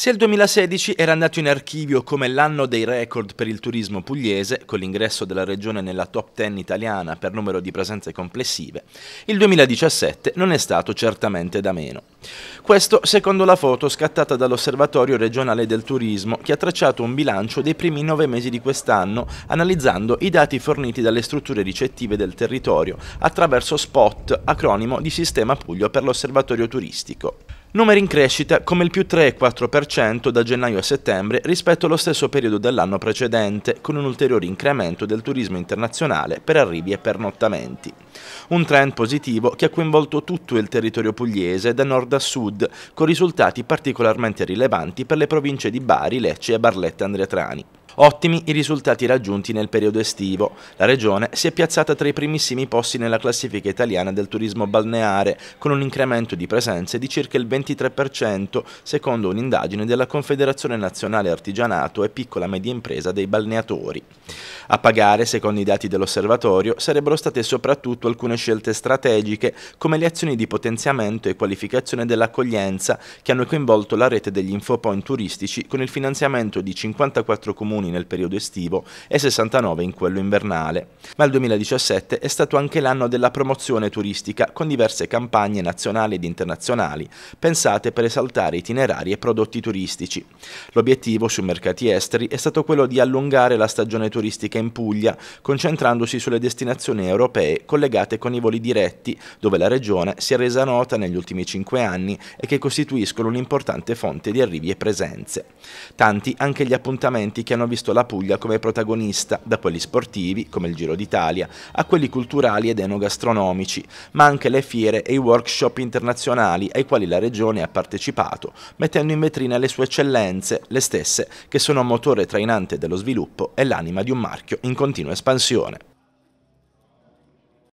Se il 2016 era andato in archivio come l'anno dei record per il turismo pugliese, con l'ingresso della regione nella top 10 italiana per numero di presenze complessive, il 2017 non è stato certamente da meno. Questo secondo la foto scattata dall'Osservatorio regionale del turismo, che ha tracciato un bilancio dei primi nove mesi di quest'anno, analizzando i dati forniti dalle strutture ricettive del territorio attraverso SPOT, acronimo di Sistema Puglio per l'Osservatorio Turistico numeri in crescita come il più 3,4% da gennaio a settembre rispetto allo stesso periodo dell'anno precedente, con un ulteriore incremento del turismo internazionale per arrivi e pernottamenti. Un trend positivo che ha coinvolto tutto il territorio pugliese da nord a sud, con risultati particolarmente rilevanti per le province di Bari, Lecce e Barletta Andretrani. Ottimi i risultati raggiunti nel periodo estivo. La regione si è piazzata tra i primissimi posti nella classifica italiana del turismo balneare, con un incremento di presenze di circa il 23%, secondo un'indagine della Confederazione Nazionale Artigianato e Piccola Media Impresa dei Balneatori. A pagare, secondo i dati dell'osservatorio, sarebbero state soprattutto alcune scelte strategiche, come le azioni di potenziamento e qualificazione dell'accoglienza, che hanno coinvolto la rete degli infopoint turistici con il finanziamento di 54 comuni milioni nel periodo estivo e 69 in quello invernale. Ma il 2017 è stato anche l'anno della promozione turistica con diverse campagne nazionali ed internazionali pensate per esaltare itinerari e prodotti turistici. L'obiettivo sui mercati esteri è stato quello di allungare la stagione turistica in Puglia, concentrandosi sulle destinazioni europee collegate con i voli diretti, dove la regione si è resa nota negli ultimi cinque anni e che costituiscono un'importante fonte di arrivi e presenze. Tanti anche gli appuntamenti che hanno visto visto la Puglia come protagonista, da quelli sportivi, come il Giro d'Italia, a quelli culturali ed enogastronomici, ma anche le fiere e i workshop internazionali ai quali la Regione ha partecipato, mettendo in vetrina le sue eccellenze, le stesse che sono motore trainante dello sviluppo e l'anima di un marchio in continua espansione.